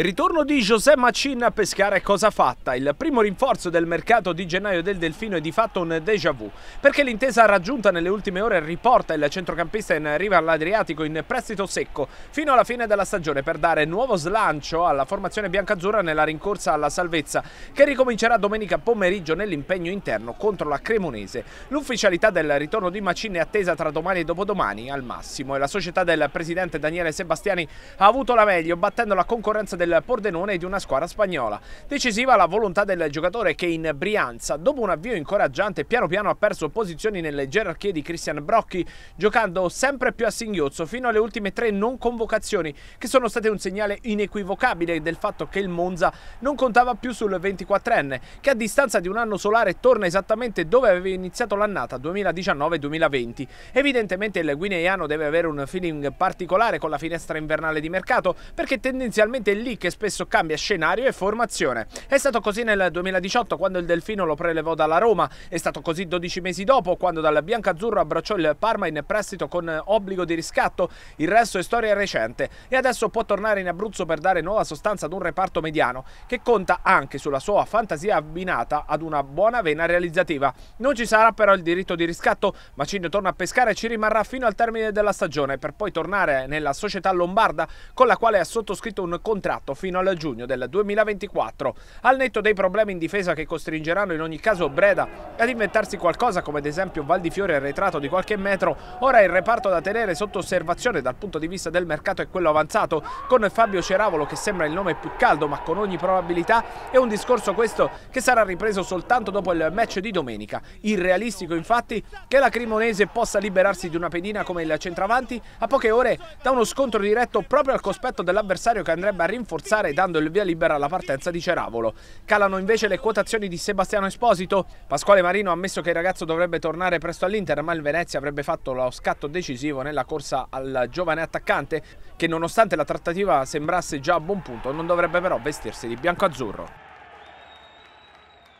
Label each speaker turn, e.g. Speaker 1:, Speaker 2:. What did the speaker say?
Speaker 1: ritorno di José Macin a pescare cosa fatta. Il primo rinforzo del mercato di gennaio del Delfino è di fatto un déjà vu, perché l'intesa raggiunta nelle ultime ore riporta il centrocampista in riva all'Adriatico in prestito secco fino alla fine della stagione per dare nuovo slancio alla formazione biancazzurra nella rincorsa alla salvezza, che ricomincerà domenica pomeriggio nell'impegno interno contro la Cremonese. L'ufficialità del ritorno di Macin è attesa tra domani e dopodomani al massimo e la società del presidente Daniele Sebastiani ha avuto la meglio battendo la concorrenza del del Pordenone di una squadra spagnola. Decisiva la volontà del giocatore che in Brianza, dopo un avvio incoraggiante, piano piano ha perso posizioni nelle gerarchie di Christian Brocchi, giocando sempre più a singhiozzo fino alle ultime tre non convocazioni, che sono state un segnale inequivocabile del fatto che il Monza non contava più sul 24enne, che a distanza di un anno solare torna esattamente dove aveva iniziato l'annata 2019-2020. Evidentemente il guineiano deve avere un feeling particolare con la finestra invernale di mercato, perché tendenzialmente lì lì che spesso cambia scenario e formazione. È stato così nel 2018 quando il Delfino lo prelevò dalla Roma, è stato così 12 mesi dopo quando dal Biancazzurro abbracciò il Parma in prestito con obbligo di riscatto, il resto è storia recente e adesso può tornare in Abruzzo per dare nuova sostanza ad un reparto mediano che conta anche sulla sua fantasia abbinata ad una buona vena realizzativa. Non ci sarà però il diritto di riscatto, Macigno torna a pescare e ci rimarrà fino al termine della stagione per poi tornare nella società lombarda con la quale ha sottoscritto un contratto contratto fino al giugno del 2024. Al netto dei problemi in difesa che costringeranno in ogni caso Breda ad inventarsi qualcosa come ad esempio Val di Fiore arretrato di qualche metro, ora il reparto da tenere sotto osservazione dal punto di vista del mercato è quello avanzato, con Fabio Ceravolo che sembra il nome più caldo ma con ogni probabilità è un discorso questo che sarà ripreso soltanto dopo il match di domenica. Irrealistico infatti che la Crimonese possa liberarsi di una pedina come il centravanti a poche ore da uno scontro diretto proprio al cospetto dell'avversario che andrebbe a rinforzare rinforzare dando il via libera alla partenza di Ceravolo. Calano invece le quotazioni di Sebastiano Esposito. Pasquale Marino ha ammesso che il ragazzo dovrebbe tornare presto all'Inter, ma il Venezia avrebbe fatto lo scatto decisivo nella corsa al giovane attaccante, che nonostante la trattativa sembrasse già a buon punto, non dovrebbe però vestirsi di bianco-azzurro.